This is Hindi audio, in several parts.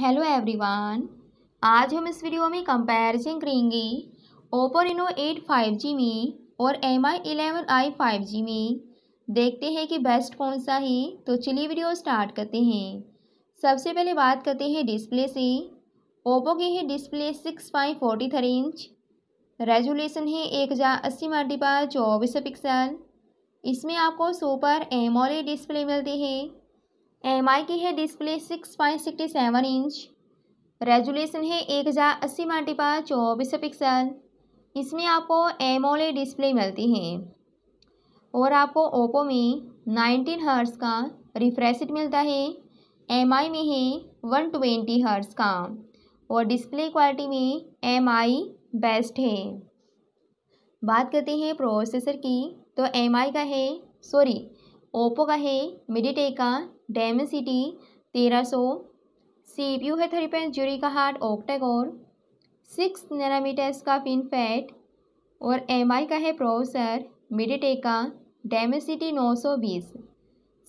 हेलो एवरीवन आज हम इस वीडियो में कंपैरिजन करेंगे Oppo Reno eight five G में और M I eleven I five G में देखते हैं कि बेस्ट कौन सा है तो चलिए वीडियो स्टार्ट करते हैं सबसे पहले बात करते हैं डिस्प्ले से ओप्पो की है display six point forty three inch resolution है एक हज़ार अस्सी मल्टीपा चौबीस पिक्सल इसमें आपको सुपर एमोले डिस्प्ले मिलती है एम आई की है display six point sixty seven inch resolution है एक हज़ार अस्सी मल्टीपा चौबीस पिक्सल इसमें आपको एमोले डिस्प्ले e मिलती है और आपको ओप्पो में नाइनटीन हर्ट्स का रिफ्रेशिट मिलता है एम आई में है वन ट्वेंटी हर्ट्स का और डिस्प्ले क्वालिटी में एम आई बेस्ट है बात करते हैं प्रोसेसर की तो एम आई का है सॉरी ओप्पो का है मिडी टेक का डेम सिटी तेरह सौ सी पी यू है थर्टी पॉइंट जीरो का हार्ट ऑक्टाकोर सिक्स नैनामीटर्स का फिन फैट और एम आई का है मिडी मिडीटेक का सिटी नौ सौ बीस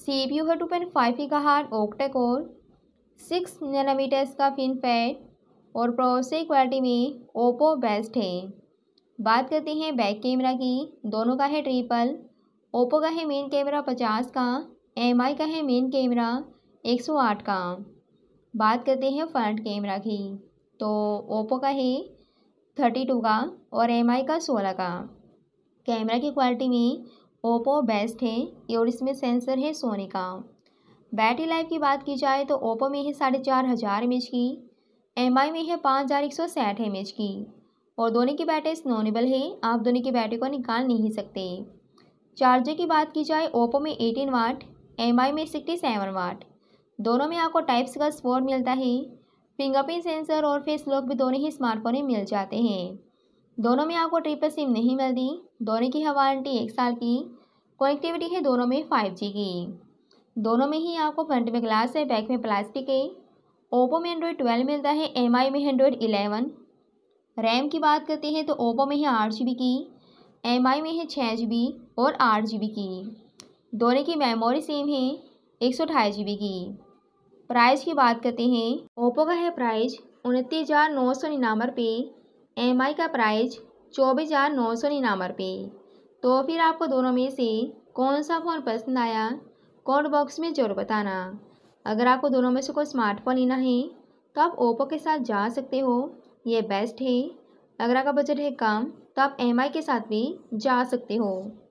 सी पी यू है टू पॉइंट फाइव का हार्ट ऑक्टाकोर सिक्स नैनामीटर्स का फिन फैट और प्रोसेसर क्वालिटी में ओप्पो बेस्ट है बात करते हैं बैक कैमरा की दोनों का है ट्रिपल ओप्पो का है मेन कैमरा पचास का एम का है मेन कैमरा एक सौ आठ का बात करते हैं फ्रंट कैमरा की तो ओप्पो का है थर्टी टू का और एम का सोलह का कैमरा की क्वालिटी में ओप्पो बेस्ट है और इसमें सेंसर है सोने का बैटरी लाइफ की बात की जाए तो ओप्पो में है साढ़े चार हज़ार एम की एम में है पाँच हज़ार एक सौ साठ एम की और दोनों की बैटरी स्नोनेबल है आप दोनों की बैटरी को निकाल नहीं सकते चार्जर की बात की जाए ओप्पो में एटीन वाट एम में सिक्सटी सेवन वाट दोनों में आपको टाइप्स का स्पोर्ट मिलता है फिंगरप्रिंट सेंसर और फेस लॉक भी दोनों ही स्मार्टफोन में मिल जाते हैं दोनों में आपको ट्रिपल सिम नहीं मिलती दोनों की है वारंटी एक साल की कनेक्टिविटी है दोनों में फाइव जी की दोनों में ही आपको फ्रंट में ग्लास है बैक में प्लास्टिक है ओप्पो में एंड्रॉयड ट्वेल्व मिलता है एम में एंड्रॉयड इलेवन रैम की बात करते हैं तो ओप्पो में ही आठ जी की एम आई में है छः जी बी और आठ जी बी की दोनों की मेमोरी सेम है एक सौ अठाईस जी बी की प्राइस की बात करते हैं ओप्पो का है प्राइस उनतीस हज़ार नौ सौ निन्यानवे रुपये एम आई का प्राइस चौबीस हज़ार नौ सौ निन्यानवे रुपये तो फिर आपको दोनों में से कौन सा फ़ोन पसंद आया कमेंट बॉक्स में ज़रूर बताना अगर आपको दोनों में से कोई स्मार्टफोन लेना है तो आप ओप्पो के साथ जा सकते हो ये बेस्ट है अगर आपका बजट है कम तो आप एम के साथ भी जा सकते हो